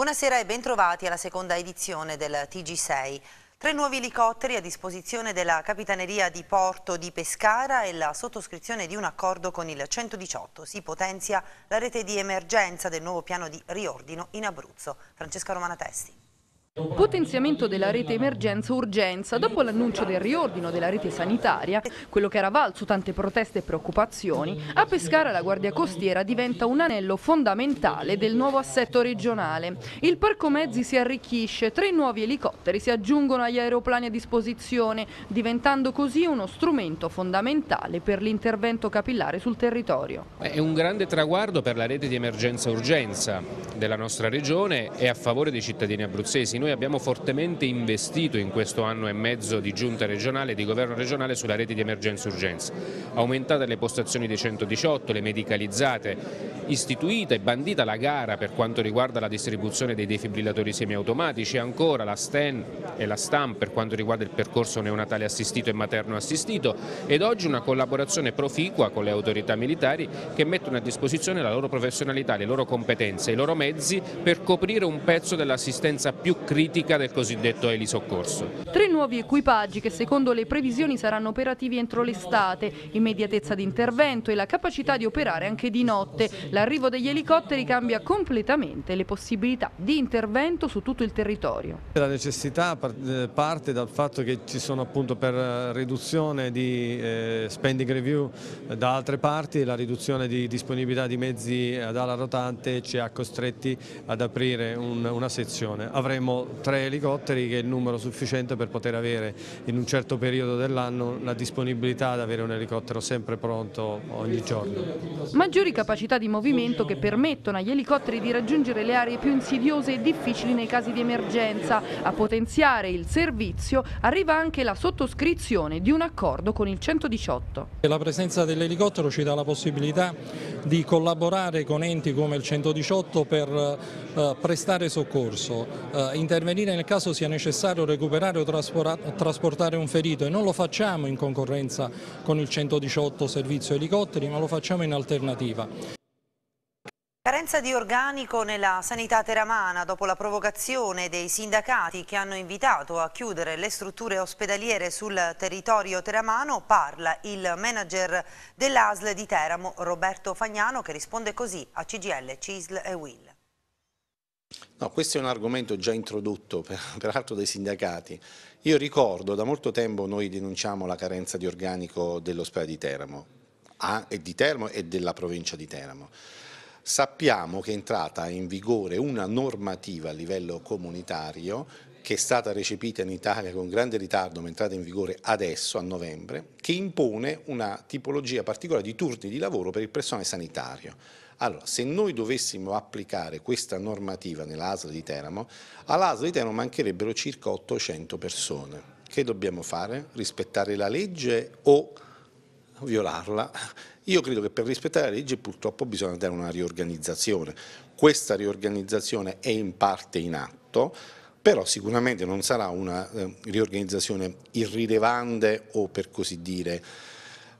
Buonasera e bentrovati alla seconda edizione del TG6. Tre nuovi elicotteri a disposizione della Capitaneria di Porto di Pescara e la sottoscrizione di un accordo con il 118. Si potenzia la rete di emergenza del nuovo piano di riordino in Abruzzo. Francesca Romana Testi. Potenziamento della rete emergenza-urgenza. Dopo l'annuncio del riordino della rete sanitaria, quello che era valso tante proteste e preoccupazioni, a Pescara la Guardia Costiera diventa un anello fondamentale del nuovo assetto regionale. Il parco mezzi si arricchisce, tre nuovi elicotteri si aggiungono agli aeroplani a disposizione, diventando così uno strumento fondamentale per l'intervento capillare sul territorio. È un grande traguardo per la rete di emergenza-urgenza della nostra regione e a favore dei cittadini abruzzesi noi abbiamo fortemente investito in questo anno e mezzo di giunta regionale e di governo regionale sulla rete di emergenza-urgenza, aumentate le postazioni dei 118, le medicalizzate, istituita e bandita la gara per quanto riguarda la distribuzione dei defibrillatori semiautomatici, ancora la STEN e la STAM per quanto riguarda il percorso neonatale assistito e materno assistito ed oggi una collaborazione proficua con le autorità militari che mettono a disposizione la loro professionalità, le loro competenze, i loro mezzi per coprire un pezzo dell'assistenza più critica del cosiddetto elisoccorso. Tre nuovi equipaggi che secondo le previsioni saranno operativi entro l'estate, immediatezza di intervento e la capacità di operare anche di notte. L'arrivo degli elicotteri cambia completamente le possibilità di intervento su tutto il territorio. La necessità eh, parte dal fatto che ci sono appunto per riduzione di eh, spending review eh, da altre parti, e la riduzione di disponibilità di mezzi ad ala rotante ci ha costretti ad aprire una sezione. Avremo tre elicotteri che è il numero sufficiente per poter avere in un certo periodo dell'anno la disponibilità ad avere un elicottero sempre pronto ogni giorno. Maggiori capacità di movimento che permettono agli elicotteri di raggiungere le aree più insidiose e difficili nei casi di emergenza. A potenziare il servizio arriva anche la sottoscrizione di un accordo con il 118. La presenza dell'elicottero ci dà la possibilità di collaborare con enti come il 118 per eh, prestare soccorso, eh, intervenire nel caso sia necessario recuperare o trasportare un ferito e non lo facciamo in concorrenza con il 118 servizio elicotteri ma lo facciamo in alternativa. Carenza di organico nella sanità teramana dopo la provocazione dei sindacati che hanno invitato a chiudere le strutture ospedaliere sul territorio teramano parla il manager dell'ASL di Teramo Roberto Fagnano che risponde così a CGL, CISL e WIL. No, questo è un argomento già introdotto peraltro dai sindacati. Io ricordo, da molto tempo noi denunciamo la carenza di organico dell'ospedale di Teramo, ah, di Teramo e della provincia di Teramo. Sappiamo che è entrata in vigore una normativa a livello comunitario che è stata recepita in Italia con grande ritardo ma è entrata in vigore adesso, a novembre, che impone una tipologia particolare di turni di lavoro per il personale sanitario. Allora, se noi dovessimo applicare questa normativa nell'ASL di Teramo, all'ASL di Teramo mancherebbero circa 800 persone. Che dobbiamo fare? Rispettare la legge o violarla? Io credo che per rispettare la legge purtroppo bisogna dare una riorganizzazione. Questa riorganizzazione è in parte in atto, però sicuramente non sarà una eh, riorganizzazione irrilevante o per così dire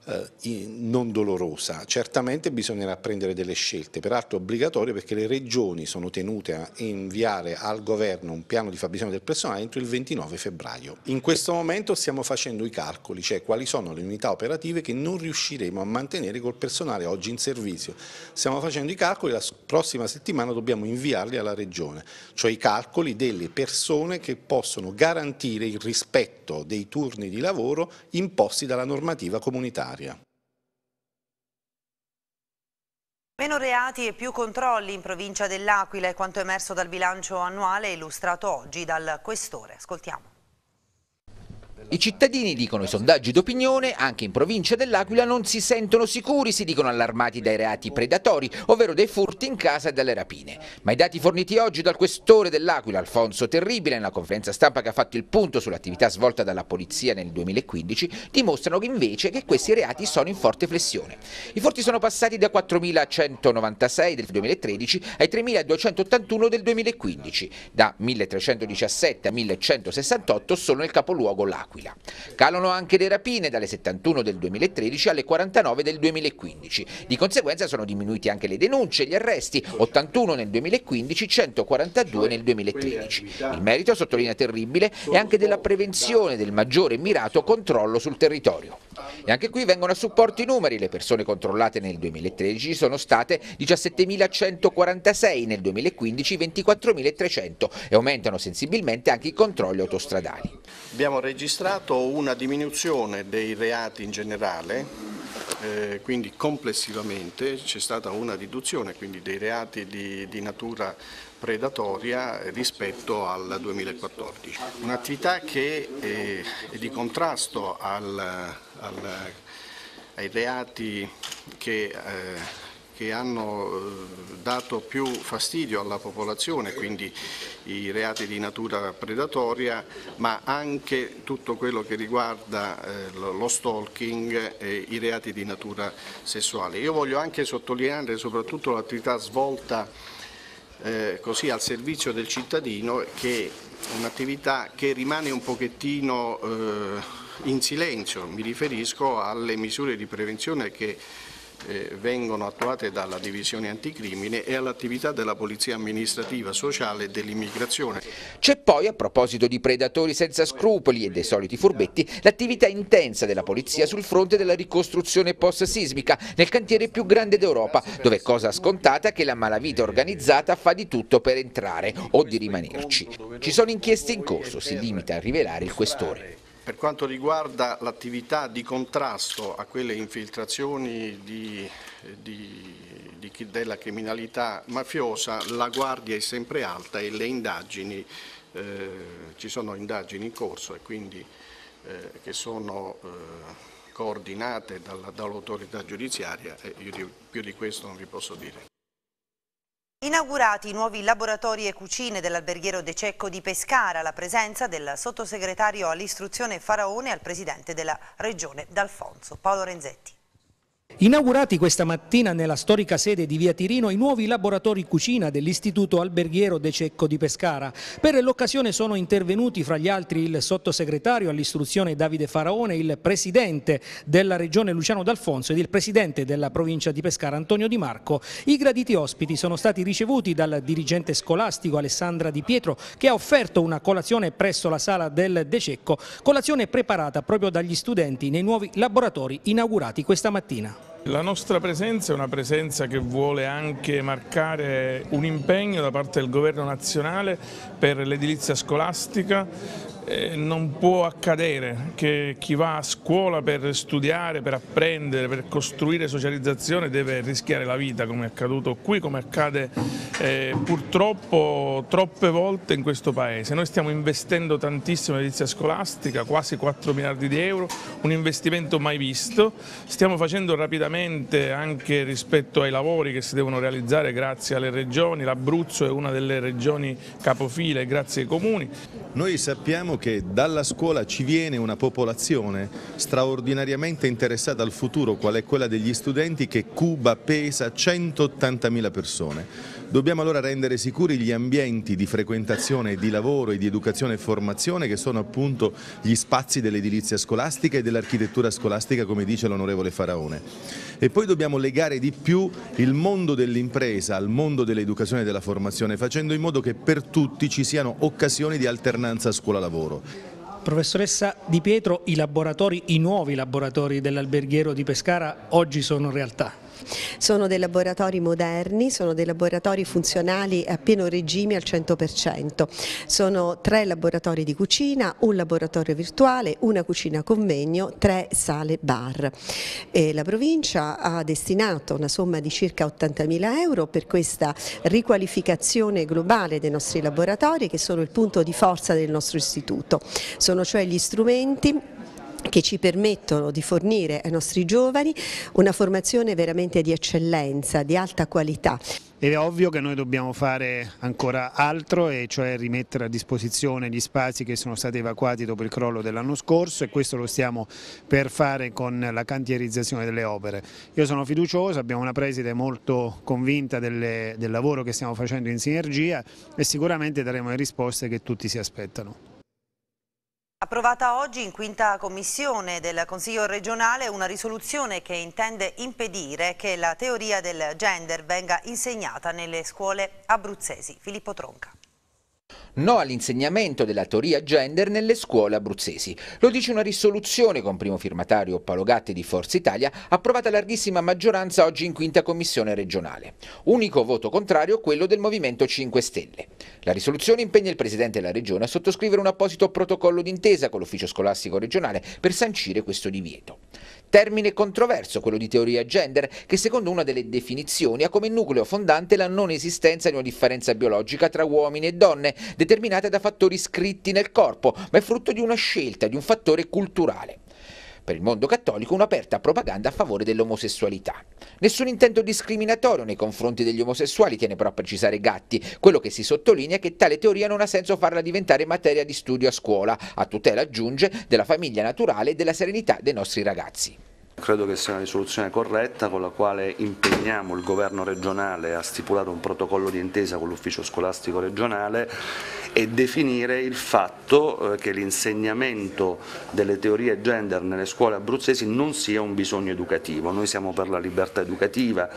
eh, non dolorosa. Certamente bisognerà prendere delle scelte, peraltro obbligatorie perché le regioni sono tenute a inviare al governo un piano di fabbisogno del personale entro il 29 febbraio. In questo momento stiamo facendo i calcoli, cioè quali sono le unità operative che non riusciremo a mantenere col personale oggi in servizio. Stiamo facendo i calcoli, la prossima settimana dobbiamo inviarli alla regione, cioè i calcoli delle persone che possono garantire il rispetto dei turni di lavoro imposti dalla normativa comunitaria sanitaria. Meno reati e più controlli in provincia dell'Aquila è quanto emerso dal bilancio annuale illustrato oggi dal Questore. Ascoltiamo. I cittadini, dicono i sondaggi d'opinione, anche in provincia dell'Aquila non si sentono sicuri, si dicono allarmati dai reati predatori, ovvero dei furti in casa e dalle rapine. Ma i dati forniti oggi dal questore dell'Aquila, Alfonso Terribile, nella conferenza stampa che ha fatto il punto sull'attività svolta dalla polizia nel 2015, dimostrano invece che questi reati sono in forte flessione. I furti sono passati da 4.196 del 2013 ai 3.281 del 2015, da 1.317 a 1.168 solo nel capoluogo l'Aquila dell'Aquila. Calano anche le rapine dalle 71 del 2013 alle 49 del 2015. Di conseguenza sono diminuiti anche le denunce, e gli arresti, 81 nel 2015, 142 nel 2013. Il merito, sottolinea Terribile, è anche della prevenzione del maggiore e mirato controllo sul territorio. E anche qui vengono a supporto i numeri, le persone controllate nel 2013 sono state 17.146 nel 2015, 24.300 e aumentano sensibilmente anche i controlli autostradali. Abbiamo registrato registrato una diminuzione dei reati in generale, eh, quindi complessivamente c'è stata una riduzione dei reati di, di natura predatoria rispetto al 2014. Un'attività che eh, è di contrasto al, al, ai reati che eh, che hanno eh, dato più fastidio alla popolazione, quindi i reati di natura predatoria, ma anche tutto quello che riguarda eh, lo stalking e i reati di natura sessuale. Io voglio anche sottolineare soprattutto l'attività svolta eh, così al servizio del cittadino che è un'attività che rimane un pochettino in silenzio, mi riferisco alle misure di prevenzione che eh, vengono attuate dalla Divisione Anticrimine e all'attività della Polizia Amministrativa Sociale e dell'Immigrazione. C'è poi, a proposito di predatori senza scrupoli e dei soliti furbetti, l'attività intensa della Polizia sul fronte della ricostruzione post-sismica nel cantiere più grande d'Europa, dove è cosa scontata che la malavita organizzata fa di tutto per entrare o di rimanerci. Ci sono inchieste in corso, si limita a rivelare il questore. Per quanto riguarda l'attività di contrasto a quelle infiltrazioni di, di, di, della criminalità mafiosa, la guardia è sempre alta e le indagini, eh, ci sono indagini in corso e quindi eh, che sono eh, coordinate dall'autorità dall giudiziaria e io di, più di questo non vi posso dire. Inaugurati i nuovi laboratori e cucine dell'alberghiero De Cecco di Pescara, la presenza del sottosegretario all'istruzione Faraone e al presidente della regione D'Alfonso, Paolo Renzetti. Inaugurati questa mattina nella storica sede di Via Tirino i nuovi laboratori cucina dell'Istituto Alberghiero De Cecco di Pescara. Per l'occasione sono intervenuti fra gli altri il sottosegretario all'istruzione Davide Faraone, il presidente della regione Luciano D'Alfonso ed il presidente della provincia di Pescara Antonio Di Marco. I graditi ospiti sono stati ricevuti dal dirigente scolastico Alessandra Di Pietro che ha offerto una colazione presso la sala del De Cecco, colazione preparata proprio dagli studenti nei nuovi laboratori inaugurati questa mattina. La nostra presenza è una presenza che vuole anche marcare un impegno da parte del governo nazionale per l'edilizia scolastica, eh, non può accadere che chi va a scuola per studiare, per apprendere, per costruire socializzazione deve rischiare la vita come è accaduto qui, come accade eh, purtroppo troppe volte in questo paese. Noi stiamo investendo tantissimo in edilizia scolastica, quasi 4 miliardi di euro, un investimento mai visto, stiamo facendo rapidamente anche rispetto ai lavori che si devono realizzare grazie alle regioni, l'Abruzzo è una delle regioni capofile grazie ai comuni. Noi sappiamo che dalla scuola ci viene una popolazione straordinariamente interessata al futuro, qual è quella degli studenti, che Cuba pesa 180.000 persone. Dobbiamo allora rendere sicuri gli ambienti di frequentazione, di lavoro e di educazione e formazione che sono appunto gli spazi dell'edilizia scolastica e dell'architettura scolastica come dice l'onorevole Faraone. E poi dobbiamo legare di più il mondo dell'impresa al mondo dell'educazione e della formazione facendo in modo che per tutti ci siano occasioni di alternanza scuola-lavoro. Professoressa Di Pietro, i, i nuovi laboratori dell'alberghiero di Pescara oggi sono realtà? Sono dei laboratori moderni, sono dei laboratori funzionali a pieno regime al 100%. Sono tre laboratori di cucina, un laboratorio virtuale, una cucina convegno, tre sale bar. E la provincia ha destinato una somma di circa 80.000 euro per questa riqualificazione globale dei nostri laboratori che sono il punto di forza del nostro istituto. Sono cioè gli strumenti che ci permettono di fornire ai nostri giovani una formazione veramente di eccellenza, di alta qualità. è ovvio che noi dobbiamo fare ancora altro e cioè rimettere a disposizione gli spazi che sono stati evacuati dopo il crollo dell'anno scorso e questo lo stiamo per fare con la cantierizzazione delle opere. Io sono fiducioso, abbiamo una preside molto convinta delle, del lavoro che stiamo facendo in sinergia e sicuramente daremo le risposte che tutti si aspettano. Approvata oggi in quinta commissione del Consiglio regionale una risoluzione che intende impedire che la teoria del gender venga insegnata nelle scuole abruzzesi. Filippo Tronca. No all'insegnamento della teoria gender nelle scuole abruzzesi. Lo dice una risoluzione con primo firmatario Paolo Gatti di Forza Italia, approvata a larghissima maggioranza oggi in quinta commissione regionale. Unico voto contrario quello del Movimento 5 Stelle. La risoluzione impegna il Presidente della Regione a sottoscrivere un apposito protocollo d'intesa con l'Ufficio Scolastico Regionale per sancire questo divieto. Termine controverso quello di teoria gender, che secondo una delle definizioni ha come nucleo fondante la non esistenza di una differenza biologica tra uomini e donne, determinata da fattori scritti nel corpo, ma è frutto di una scelta, di un fattore culturale per il mondo cattolico un'aperta propaganda a favore dell'omosessualità. Nessun intento discriminatorio nei confronti degli omosessuali tiene però a precisare Gatti, quello che si sottolinea è che tale teoria non ha senso farla diventare materia di studio a scuola, a tutela aggiunge della famiglia naturale e della serenità dei nostri ragazzi. Credo che sia una risoluzione corretta con la quale impegniamo il governo regionale a stipulare un protocollo di intesa con l'ufficio scolastico regionale e definire il fatto eh, che l'insegnamento delle teorie gender nelle scuole abruzzesi non sia un bisogno educativo. Noi siamo per la libertà educativa,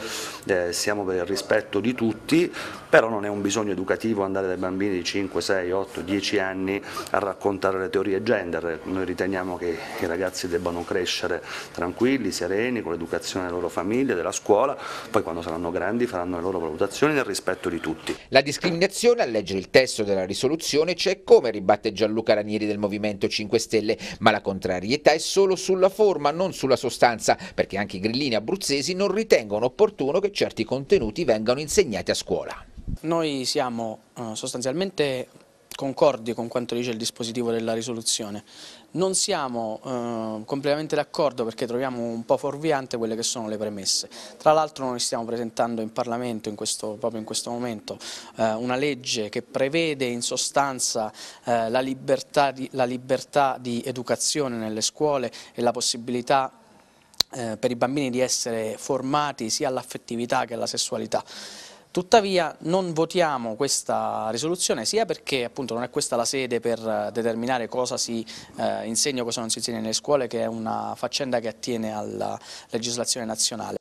eh, siamo per il rispetto di tutti, però non è un bisogno educativo andare dai bambini di 5, 6, 8, 10 anni a raccontare le teorie gender, noi riteniamo che i ragazzi debbano crescere tranquilli, sereni, con l'educazione della loro famiglia, della scuola, poi quando saranno grandi faranno le loro valutazioni nel rispetto di tutti. La discriminazione, a leggere il testo della risoluzione, c'è come ribatte Gianluca Ranieri del Movimento 5 Stelle, ma la contrarietà è solo sulla forma, non sulla sostanza, perché anche i grillini abruzzesi non ritengono opportuno che certi contenuti vengano insegnati a scuola. Noi siamo eh, sostanzialmente concordi con quanto dice il dispositivo della risoluzione. Non siamo eh, completamente d'accordo perché troviamo un po' fuorviante quelle che sono le premesse. Tra l'altro noi stiamo presentando in Parlamento in questo, proprio in questo momento eh, una legge che prevede in sostanza eh, la, libertà di, la libertà di educazione nelle scuole e la possibilità eh, per i bambini di essere formati sia all'affettività che alla sessualità. Tuttavia non votiamo questa risoluzione sia perché appunto non è questa la sede per eh, determinare cosa si eh, insegna o cosa non si insegna nelle scuole che è una faccenda che attiene alla legislazione nazionale.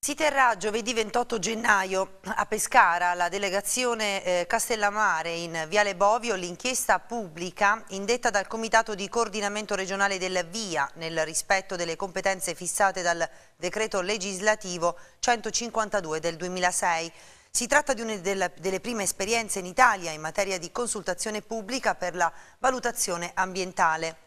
Si terrà giovedì 28 gennaio a Pescara la delegazione eh, Castellamare in Viale Bovio l'inchiesta pubblica indetta dal Comitato di Coordinamento Regionale del VIA nel rispetto delle competenze fissate dal decreto legislativo 152 del 2006. Si tratta di una delle prime esperienze in Italia in materia di consultazione pubblica per la valutazione ambientale.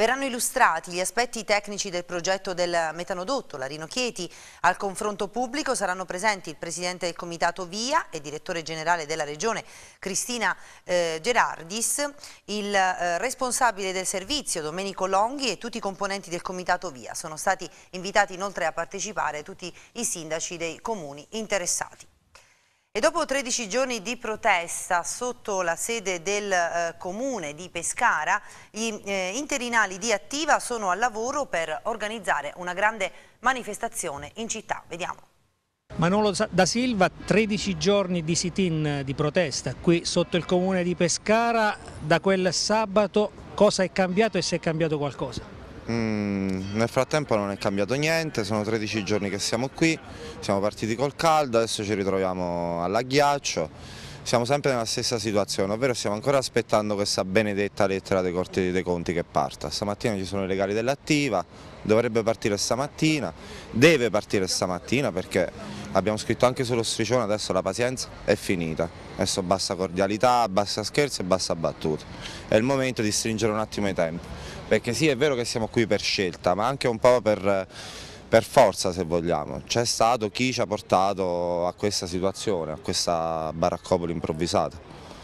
Verranno illustrati gli aspetti tecnici del progetto del metanodotto Larino Chieti. Al confronto pubblico saranno presenti il Presidente del Comitato VIA e Direttore Generale della Regione Cristina eh, Gerardis, il eh, responsabile del servizio Domenico Longhi e tutti i componenti del Comitato VIA. Sono stati invitati inoltre a partecipare tutti i sindaci dei comuni interessati. E dopo 13 giorni di protesta sotto la sede del eh, comune di Pescara, gli eh, interinali di Attiva sono al lavoro per organizzare una grande manifestazione in città. Vediamo. Manolo da Silva, 13 giorni di sit-in eh, di protesta qui sotto il comune di Pescara. Da quel sabato cosa è cambiato e se è cambiato qualcosa? Mm, nel frattempo non è cambiato niente, sono 13 giorni che siamo qui, siamo partiti col caldo, adesso ci ritroviamo all'agghiaccio siamo sempre nella stessa situazione, ovvero stiamo ancora aspettando questa benedetta lettera dei Corti dei Conti che parta. Stamattina ci sono i legali dell'attiva, dovrebbe partire stamattina, deve partire stamattina perché abbiamo scritto anche sullo striscione, adesso la pazienza è finita, adesso basta cordialità, basta scherzi e basta battute, è il momento di stringere un attimo i tempi, perché sì è vero che siamo qui per scelta ma anche un po' per per forza se vogliamo, c'è stato chi ci ha portato a questa situazione, a questa baraccopoli improvvisata.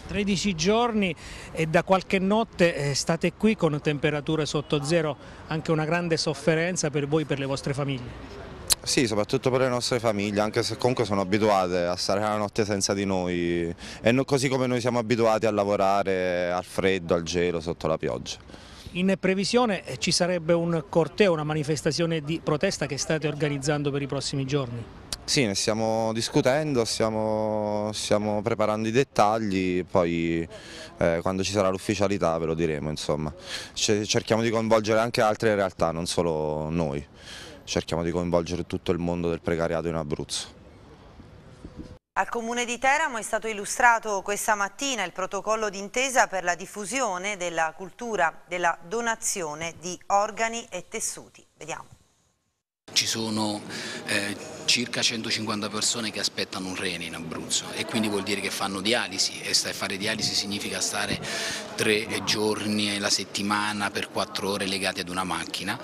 13 giorni e da qualche notte eh, state qui con temperature sotto zero, anche una grande sofferenza per voi e per le vostre famiglie. Sì, soprattutto per le nostre famiglie, anche se comunque sono abituate a stare la notte senza di noi e così come noi siamo abituati a lavorare al freddo, al gelo, sotto la pioggia. In previsione eh, ci sarebbe un corteo, una manifestazione di protesta che state organizzando per i prossimi giorni? Sì, ne stiamo discutendo, stiamo, stiamo preparando i dettagli, poi eh, quando ci sarà l'ufficialità ve lo diremo. Insomma. Cerchiamo di coinvolgere anche altre realtà, non solo noi, cerchiamo di coinvolgere tutto il mondo del precariato in Abruzzo. Al Comune di Teramo è stato illustrato questa mattina il protocollo d'intesa per la diffusione della cultura della donazione di organi e tessuti. Vediamo. Ci sono eh, circa 150 persone che aspettano un rene in Abruzzo e quindi vuol dire che fanno dialisi e fare dialisi significa stare tre giorni alla settimana per quattro ore legati ad una macchina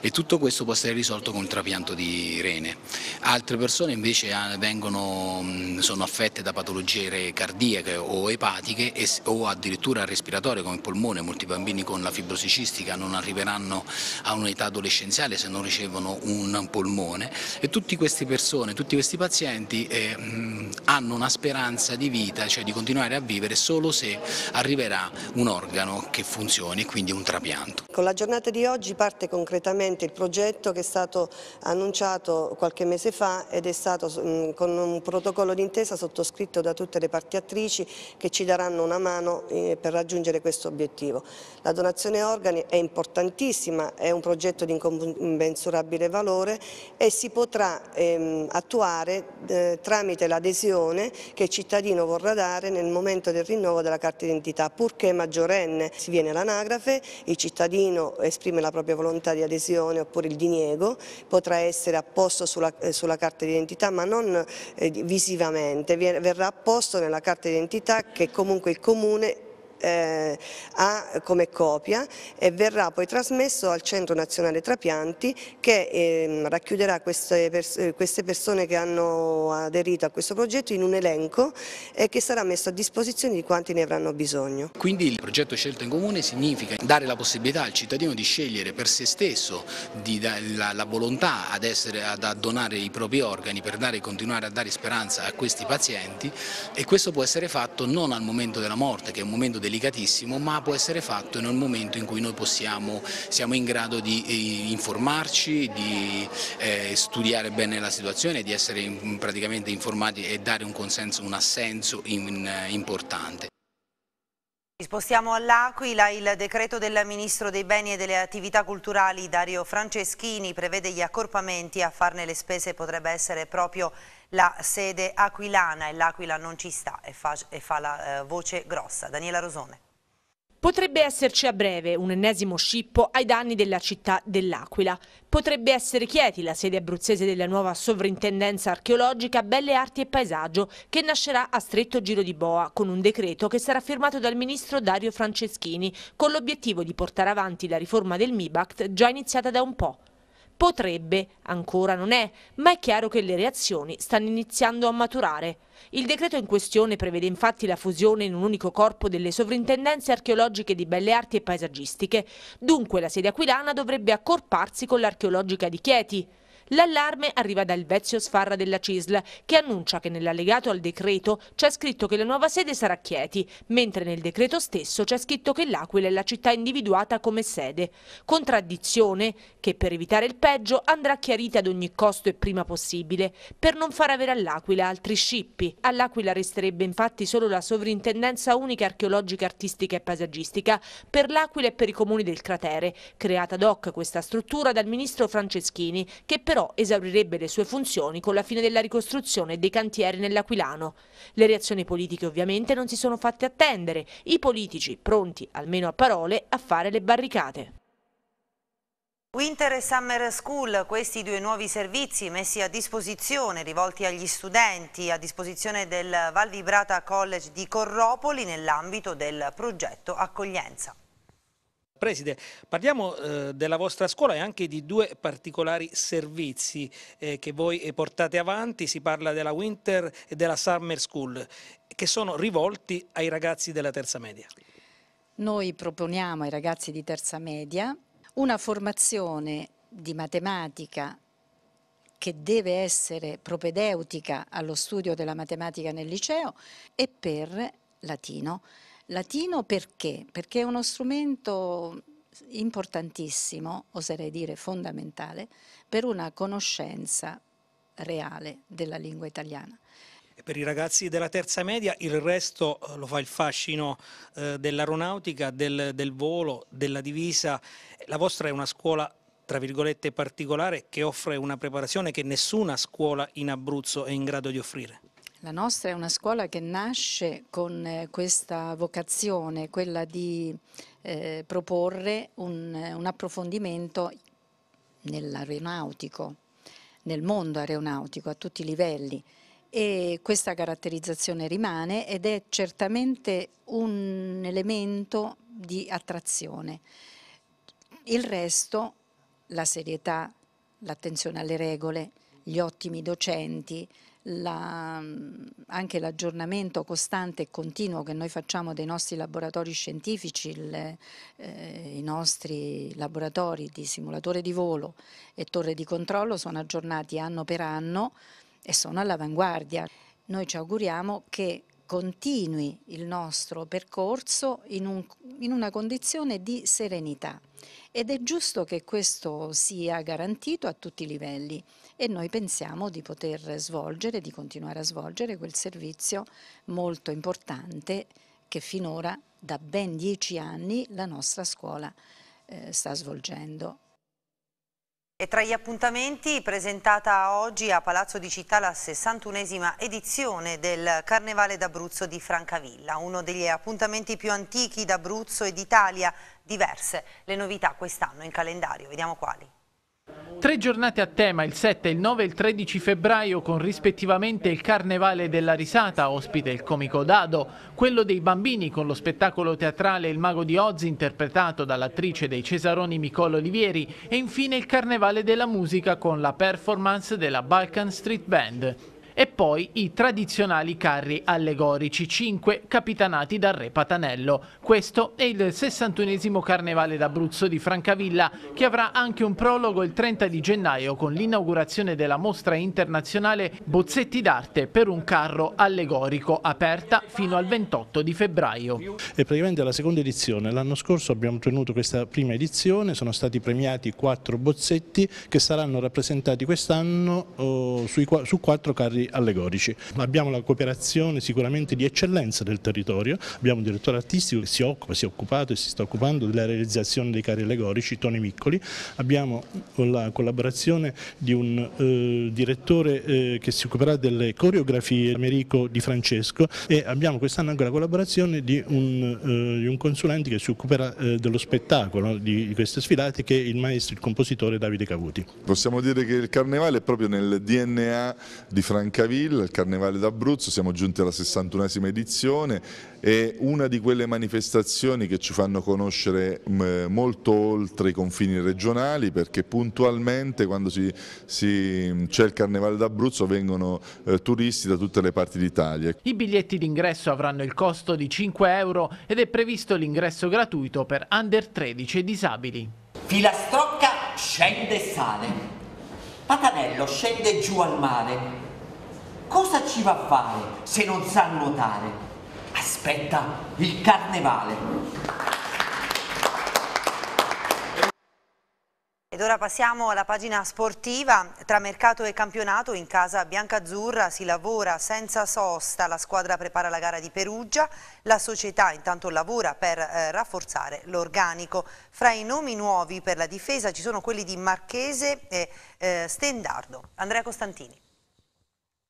e tutto questo può essere risolto con il trapianto di rene. Altre persone invece ah, vengono, mm, sono affette da patologie cardiache o epatiche e, o addirittura respiratorie come il polmone, molti bambini con la fibrosicistica non arriveranno a un'età adolescenziale se non ricevono un un polmone e tutte queste persone, tutti questi pazienti eh, mm, hanno una speranza di vita, cioè di continuare a vivere solo se arriverà un organo che funzioni, quindi un trapianto. Con la giornata di oggi parte concretamente il progetto che è stato annunciato qualche mese fa ed è stato mh, mm, con un protocollo d'intesa sottoscritto da tutte le parti attrici che ci daranno una mano eh, per raggiungere questo obiettivo. La donazione organi è importantissima, è un progetto di incommensurabile valore settore e si potrà ehm, attuare eh, tramite l'adesione che il cittadino vorrà dare nel momento del rinnovo della carta d'identità, purché maggiorenne si viene l'anagrafe, il cittadino esprime la propria volontà di adesione oppure il diniego, potrà essere apposto sulla, eh, sulla carta d'identità ma non eh, visivamente, verrà apposto nella carta d'identità che comunque il comune eh, ha come copia e verrà poi trasmesso al Centro Nazionale Trapianti che eh, racchiuderà queste, pers queste, persone che hanno aderito a questo progetto in un elenco e che sarà messo a disposizione di quanti ne avranno bisogno. Quindi il progetto scelto in comune significa dare la possibilità al cittadino di scegliere per se stesso di la, la, volontà ad, essere, ad donare i propri organi per dare, continuare a dare speranza a questi pazienti e questo può essere fatto non al momento della morte che è un momento di delicatissimo, ma può essere fatto in un momento in cui noi possiamo, siamo in grado di eh, informarci, di eh, studiare bene la situazione, di essere in, praticamente informati e dare un consenso, un assenso in, in, eh, importante. Spostiamo all'Aquila, il decreto del Ministro dei Beni e delle Attività Culturali Dario Franceschini prevede gli accorpamenti, a farne le spese potrebbe essere proprio la sede aquilana e l'Aquila non ci sta e fa, e fa la eh, voce grossa. Daniela Rosone. Potrebbe esserci a breve un ennesimo scippo ai danni della città dell'Aquila. Potrebbe essere Chieti la sede abruzzese della nuova sovrintendenza archeologica Belle Arti e Paesaggio che nascerà a stretto giro di boa con un decreto che sarà firmato dal ministro Dario Franceschini con l'obiettivo di portare avanti la riforma del MIBACT già iniziata da un po'. Potrebbe, ancora non è, ma è chiaro che le reazioni stanno iniziando a maturare. Il decreto in questione prevede infatti la fusione in un unico corpo delle sovrintendenze archeologiche di belle arti e paesaggistiche, dunque la sede aquilana dovrebbe accorparsi con l'archeologica di Chieti. L'allarme arriva dal vecchio sfarra della CISL, che annuncia che nell'allegato al decreto c'è scritto che la nuova sede sarà Chieti, mentre nel decreto stesso c'è scritto che l'Aquila è la città individuata come sede. Contraddizione che per evitare il peggio andrà chiarita ad ogni costo e prima possibile, per non far avere all'Aquila altri scippi. All'Aquila resterebbe infatti solo la sovrintendenza unica archeologica, artistica e paesaggistica per l'Aquila e per i comuni del cratere, creata ad hoc questa struttura dal ministro Franceschini, che per però esaurirebbe le sue funzioni con la fine della ricostruzione dei cantieri nell'Aquilano. Le reazioni politiche ovviamente non si sono fatte attendere, i politici pronti, almeno a parole, a fare le barricate. Winter e Summer School, questi due nuovi servizi messi a disposizione, rivolti agli studenti, a disposizione del Val Vibrata College di Corropoli nell'ambito del progetto Accoglienza. Preside, parliamo eh, della vostra scuola e anche di due particolari servizi eh, che voi eh, portate avanti, si parla della Winter e della Summer School, che sono rivolti ai ragazzi della terza media. Noi proponiamo ai ragazzi di terza media una formazione di matematica che deve essere propedeutica allo studio della matematica nel liceo e per latino. Latino perché? Perché è uno strumento importantissimo, oserei dire fondamentale, per una conoscenza reale della lingua italiana. E per i ragazzi della terza media il resto eh, lo fa il fascino eh, dell'aeronautica, del, del volo, della divisa. La vostra è una scuola tra virgolette particolare che offre una preparazione che nessuna scuola in Abruzzo è in grado di offrire. La nostra è una scuola che nasce con eh, questa vocazione, quella di eh, proporre un, eh, un approfondimento nell'aeronautico, nel mondo aeronautico a tutti i livelli e questa caratterizzazione rimane ed è certamente un elemento di attrazione. Il resto, la serietà, l'attenzione alle regole, gli ottimi docenti, la, mm, anche l'aggiornamento costante e continuo che noi facciamo dei nostri laboratori scientifici, le, eh, i nostri laboratori di simulatore di volo e torre di controllo sono aggiornati anno per anno e sono all'avanguardia. Noi ci auguriamo che continui il nostro percorso in, un, in, una condizione di serenità ed è giusto che questo sia garantito a tutti i livelli e noi pensiamo di poter svolgere, di continuare a svolgere quel servizio molto importante che finora da ben dieci anni la nostra scuola eh, sta svolgendo e tra gli appuntamenti presentata oggi a Palazzo di Città la 61esima edizione del Carnevale d'Abruzzo di Francavilla, uno degli appuntamenti più antichi d'Abruzzo e d'Italia, diverse le novità quest'anno in calendario, vediamo quali. Tre giornate a tema, il 7, il 9 e il 13 febbraio, con rispettivamente il Carnevale della Risata, ospite il comico Dado, quello dei bambini con lo spettacolo teatrale Il Mago di Oz, interpretato dall'attrice dei Cesaroni Nicolo Olivieri, e infine il Carnevale della Musica con la performance della Balkan Street Band e poi i tradizionali carri allegorici, 5 capitanati dal re Patanello. Questo è il 61esimo Carnevale d'Abruzzo di Francavilla che avrà anche un prologo il 30 di gennaio con l'inaugurazione della mostra internazionale Bozzetti d'arte per un carro allegorico aperta fino al 28 di febbraio. È praticamente la seconda edizione, l'anno scorso abbiamo tenuto questa prima edizione, sono stati premiati quattro bozzetti che saranno rappresentati quest'anno oh, su quattro carri allegorici. Abbiamo la cooperazione sicuramente di eccellenza del territorio, abbiamo un direttore artistico che si occupa, si è occupato e si sta occupando della realizzazione dei carri allegorici, Toni Miccoli, abbiamo la collaborazione di un eh, direttore eh, che si occuperà delle coreografie, Americo Di Francesco, e abbiamo quest'anno anche la collaborazione di un, eh, di un consulente che si occuperà eh, dello spettacolo di, di queste sfilate che è il maestro, il compositore Davide Cavuti. Possiamo dire che il carnevale è proprio nel DNA di Francesco Francavilla, il Carnevale d'Abruzzo, siamo giunti alla 61esima edizione, è una di quelle manifestazioni che ci fanno conoscere mm, molto oltre i confini regionali perché puntualmente quando mm, c'è il Carnevale d'Abruzzo vengono eh, turisti da tutte le parti d'Italia. I biglietti d'ingresso avranno il costo di 5 euro ed è previsto l'ingresso gratuito per under 13 e disabili. Filastrocca scende e sale. Patanello scende giù al mare cosa ci va a fare se non sa nuotare? Aspetta il carnevale. Ed ora passiamo alla pagina sportiva, tra mercato e campionato in casa biancazzurra si lavora senza sosta, la squadra prepara la gara di Perugia, la società intanto lavora per eh, rafforzare l'organico. Fra i nomi nuovi per la difesa ci sono quelli di Marchese e eh, Stendardo. Andrea Costantini.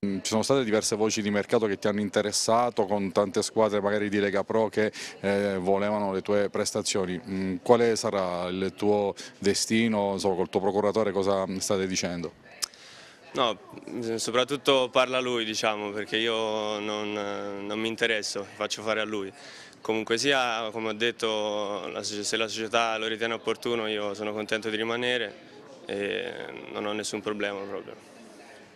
Mm, ci sono state diverse voci di mercato che ti hanno interessato con tante squadre magari di Lega Pro che eh, volevano le tue prestazioni. Mm, quale sarà il tuo destino, insomma, col tuo procuratore cosa state dicendo? No, soprattutto parla lui diciamo perché io non, non mi interesso, faccio fare a lui. Comunque sia, come ho detto, se la società lo ritiene opportuno io sono contento di rimanere e non ho nessun problema proprio.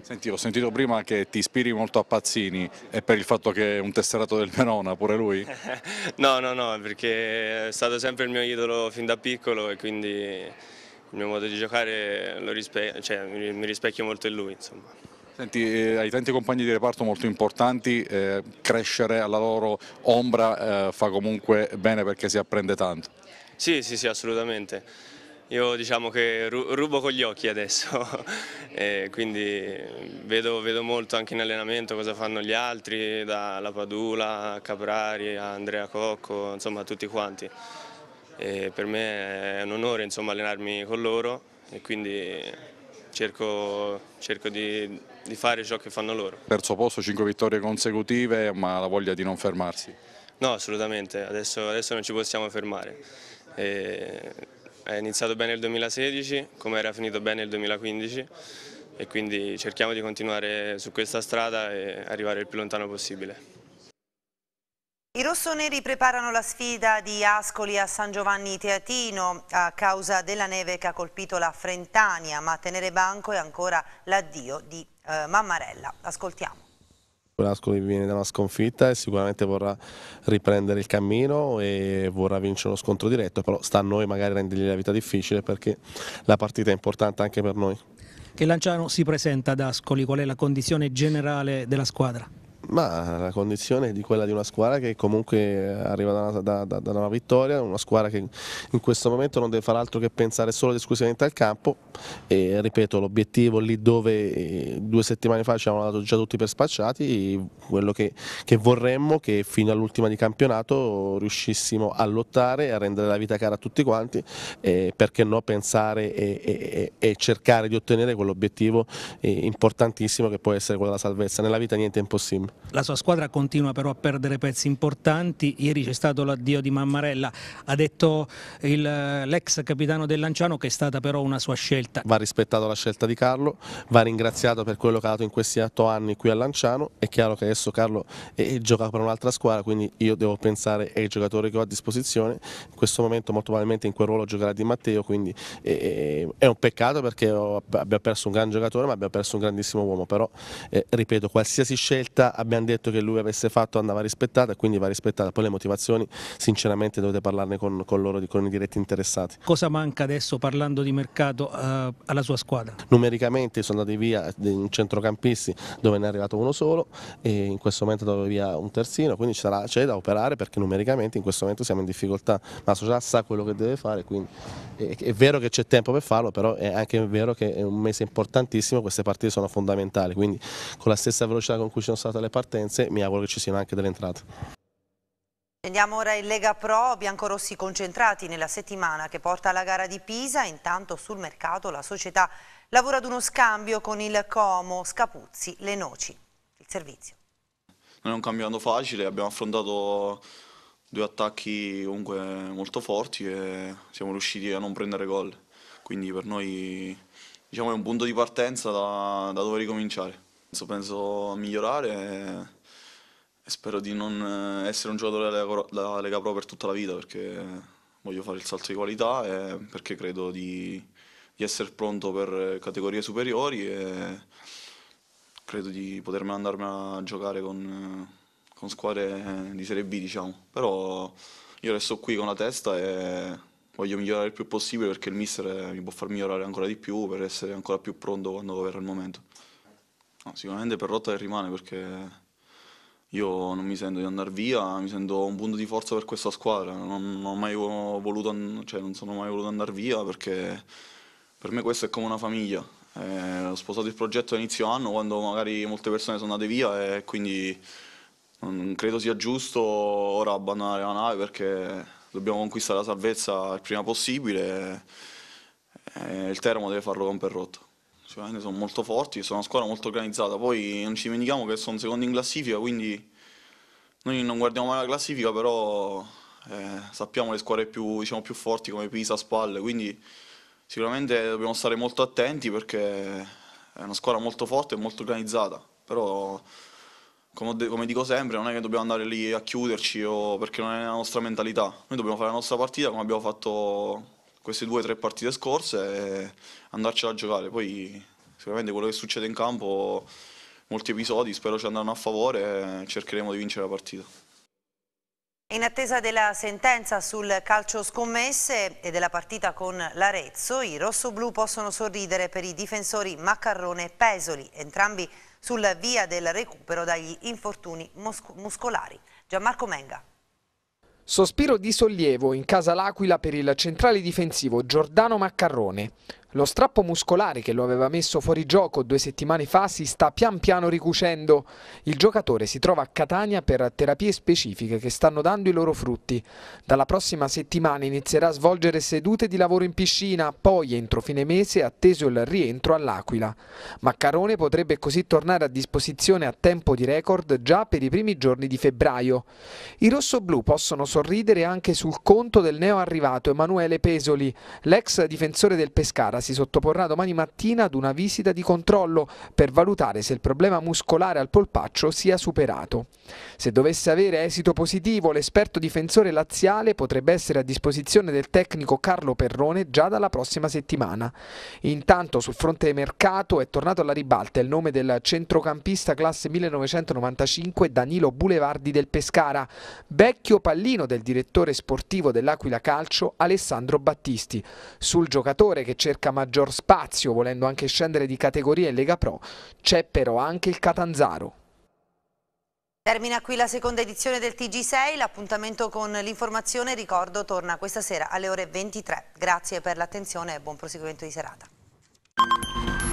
Senti, ho sentito prima che ti ispiri molto a Pazzini, e per il fatto che è un tesserato del Verona pure lui? no, no, no, perché è stato sempre il mio idolo fin da piccolo e quindi il mio modo di giocare rispe cioè, mi rispecchio molto in lui. Insomma. Senti, eh, hai tanti compagni di reparto molto importanti, eh, crescere alla loro ombra eh, fa comunque bene perché si apprende tanto. Sì, sì, sì, assolutamente. Io diciamo che rubo con gli occhi adesso, quindi vedo, vedo, molto anche in allenamento cosa fanno gli altri, dalla Padula a Caprari a Andrea Cocco, insomma tutti quanti. E per me è un onore insomma, allenarmi con loro e quindi cerco, cerco di, di fare ciò che fanno loro. Terzo posto, 5 vittorie consecutive, ma la voglia di non fermarsi? No, assolutamente, adesso, adesso non ci possiamo fermare. E è iniziato bene il 2016, come era finito bene il 2015 e quindi cerchiamo di continuare su questa strada e arrivare il più lontano possibile. I rossoneri preparano la sfida di Ascoli a San Giovanni Teatino a causa della neve che ha colpito la Frentania, ma a tenere banco è ancora l'addio di eh, Mammarella. Ascoltiamo. L'Ascoli viene da una sconfitta e sicuramente vorrà riprendere il cammino e vorrà vincere uno scontro diretto, però sta a noi magari rendergli la vita difficile perché la partita è importante anche per noi. Che Lanciano si presenta ad Ascoli, qual è la condizione generale della squadra? Ma la condizione è di quella di una squadra che comunque arriva da una, da, da, da una, vittoria, una squadra che in questo momento non deve fare altro che pensare solo ed esclusivamente al campo e ripeto l'obiettivo lì dove eh, due settimane fa ci avevano dato già tutti per spacciati, quello che, che vorremmo che fino all'ultima di campionato riuscissimo a lottare, e a rendere la vita cara a tutti quanti e perché no pensare e, e, e cercare di ottenere quell'obiettivo eh, importantissimo che può essere quello della salvezza, nella vita niente è impossibile. La sua squadra continua però a perdere pezzi importanti, ieri c'è stato l'addio di Mammarella, ha detto l'ex capitano del Lanciano che è stata però una sua scelta. Va rispettata la scelta di Carlo, va ringraziato per quello che ha dato in questi otto anni qui a Lanciano, è chiaro che adesso Carlo eh, gioca per un'altra squadra, quindi io devo pensare ai giocatori che ho a disposizione, in questo momento molto probabilmente in quel ruolo giocherà Di Matteo, quindi eh, è un peccato perché ho, abbiamo perso un gran giocatore ma abbiamo perso un grandissimo uomo, però eh, ripeto qualsiasi scelta abbiamo detto che lui avesse fatto andava rispettata, quindi va rispettata. Poi le motivazioni sinceramente dovete parlarne con, con loro, con i diretti interessati. Cosa manca adesso parlando di mercato eh, alla sua squadra? Numericamente sono andati via in centrocampisti dove ne è arrivato uno solo e in questo momento dove via un terzino, quindi c'è da operare perché numericamente in questo momento siamo in difficoltà, ma la società sa quello che deve fare, quindi è, è vero che c'è tempo per farlo, però è anche vero che è un mese importantissimo, queste partite sono fondamentali, quindi con la stessa velocità con cui ci sono state le delle partenze, mi auguro che ci siano anche delle entrate. Andiamo ora in Lega Pro, biancorossi concentrati nella settimana che porta alla gara di Pisa, intanto sul mercato la società lavora ad uno scambio con il Como, Scapuzzi, Le Noci. Il servizio. Non è un cambiamento facile, abbiamo affrontato due attacchi comunque molto forti e siamo riusciti a non prendere gol, quindi per noi diciamo, è un punto di partenza da, da dove ricominciare. Penso a migliorare e spero di non eh, essere un giocatore della Lega Pro per tutta la vita perché voglio fare il salto di qualità e perché credo di, di essere pronto per categorie superiori e credo di potermi andarmi a giocare con, con squadre eh, di Serie B diciamo. Però io resto qui con la testa e voglio migliorare il più possibile perché il mister eh, mi può far migliorare ancora di più per essere ancora più pronto quando verrà il momento. No, sicuramente per Rotta rimane perché io non mi sento di andare via, mi sento un punto di forza per questa squadra, non, non, voluto, cioè, non sono mai voluto andare via perché per me questa è come una famiglia. Eh, ho sposato il progetto a inizio anno quando magari molte persone sono andate via e quindi non credo sia giusto ora abbandonare la nave perché dobbiamo conquistare la salvezza il prima possibile e il Teramo deve farlo con Perrotto sicuramente sono molto forti, sono una squadra molto organizzata, poi non ci dimentichiamo che sono secondi in classifica, quindi noi non guardiamo mai la classifica, però eh, sappiamo le squadre più, diciamo, più forti come Pisa, a Spalle, quindi sicuramente dobbiamo stare molto attenti perché è una squadra molto forte e molto organizzata, però come, come, dico sempre non è che dobbiamo andare lì a chiuderci o perché non è la nostra mentalità, noi dobbiamo fare la nostra partita come abbiamo fatto queste due o tre partite scorse e andarcela a giocare. Poi sicuramente quello che succede in campo, molti episodi, spero ci andranno a favore e cercheremo di vincere la partita. In attesa della sentenza sul calcio scommesse e della partita con l'Arezzo, i rossoblù possono sorridere per i difensori Maccarrone e Pesoli, entrambi sulla via del recupero dagli infortuni muscolari. Gianmarco Menga. Sospiro di sollievo in casa L'Aquila per il centrale difensivo Giordano Maccarrone. Lo strappo muscolare che lo aveva messo fuori gioco due settimane fa si sta pian piano ricucendo. Il giocatore si trova a Catania per terapie specifiche che stanno dando i loro frutti. Dalla prossima settimana inizierà a svolgere sedute di lavoro in piscina, poi entro fine mese atteso il rientro all'Aquila. Maccarone potrebbe così tornare a disposizione a tempo di record già per i primi giorni di febbraio. I rossoblù possono sorridere anche sul conto del neo arrivato Emanuele Pesoli, l'ex difensore del Pescara si sottoporrà domani mattina ad una visita di controllo per valutare se il problema muscolare al polpaccio sia superato. Se dovesse avere esito positivo, l'esperto difensore laziale potrebbe essere a disposizione del tecnico Carlo Perrone già dalla prossima settimana. Intanto sul fronte mercato è tornato alla ribalta il nome del centrocampista classe 1995 Danilo Bulevardi del Pescara, vecchio pallino del direttore sportivo dell'Aquila Calcio Alessandro Battisti. Sul giocatore che cerca cerca maggior spazio, volendo anche scendere di categoria in Lega Pro, c'è però anche il Catanzaro. Termina qui la seconda edizione del TG6, l'appuntamento con l'informazione, ricordo, torna questa sera alle ore 23. Grazie per l'attenzione e buon proseguimento di serata.